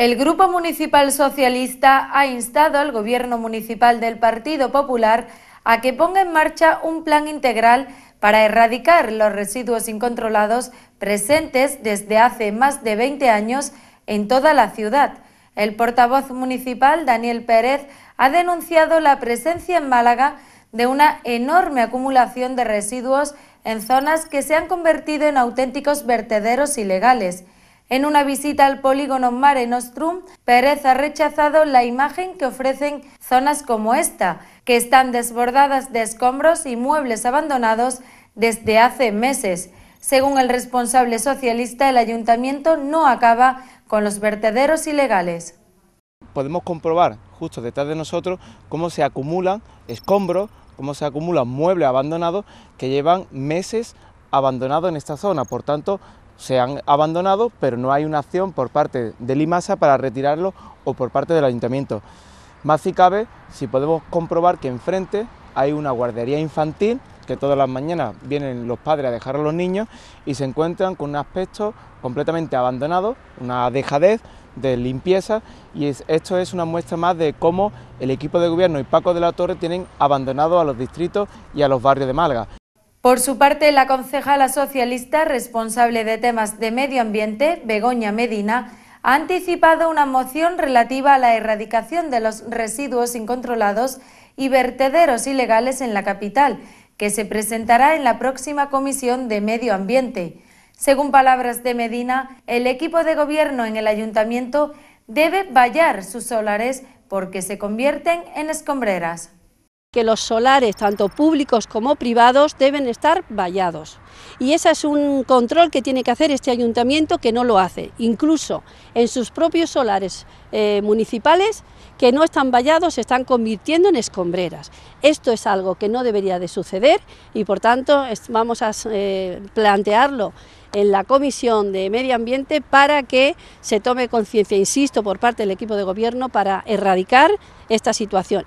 El Grupo Municipal Socialista ha instado al Gobierno Municipal del Partido Popular a que ponga en marcha un plan integral para erradicar los residuos incontrolados presentes desde hace más de 20 años en toda la ciudad. El portavoz municipal, Daniel Pérez, ha denunciado la presencia en Málaga de una enorme acumulación de residuos en zonas que se han convertido en auténticos vertederos ilegales. En una visita al polígono Mare Nostrum, Pérez ha rechazado la imagen que ofrecen zonas como esta, que están desbordadas de escombros y muebles abandonados desde hace meses. Según el responsable socialista, el ayuntamiento no acaba con los vertederos ilegales. Podemos comprobar justo detrás de nosotros cómo se acumulan escombros, cómo se acumulan muebles abandonados que llevan meses abandonados en esta zona. Por tanto, se han abandonado, pero no hay una acción por parte de Limasa para retirarlo o por parte del ayuntamiento. Más si cabe, si podemos comprobar que enfrente hay una guardería infantil, que todas las mañanas vienen los padres a dejar a los niños y se encuentran con un aspecto completamente abandonado, una dejadez de limpieza y esto es una muestra más de cómo el equipo de gobierno y Paco de la Torre tienen abandonado a los distritos y a los barrios de Málaga. Por su parte, la concejala socialista responsable de temas de medio ambiente, Begoña Medina, ha anticipado una moción relativa a la erradicación de los residuos incontrolados y vertederos ilegales en la capital, que se presentará en la próxima Comisión de Medio Ambiente. Según palabras de Medina, el equipo de gobierno en el ayuntamiento debe vallar sus solares porque se convierten en escombreras que los solares, tanto públicos como privados, deben estar vallados. Y ese es un control que tiene que hacer este ayuntamiento que no lo hace. Incluso en sus propios solares eh, municipales que no están vallados se están convirtiendo en escombreras. Esto es algo que no debería de suceder y por tanto vamos a eh, plantearlo en la Comisión de Medio Ambiente para que se tome conciencia, insisto, por parte del equipo de gobierno para erradicar esta situación.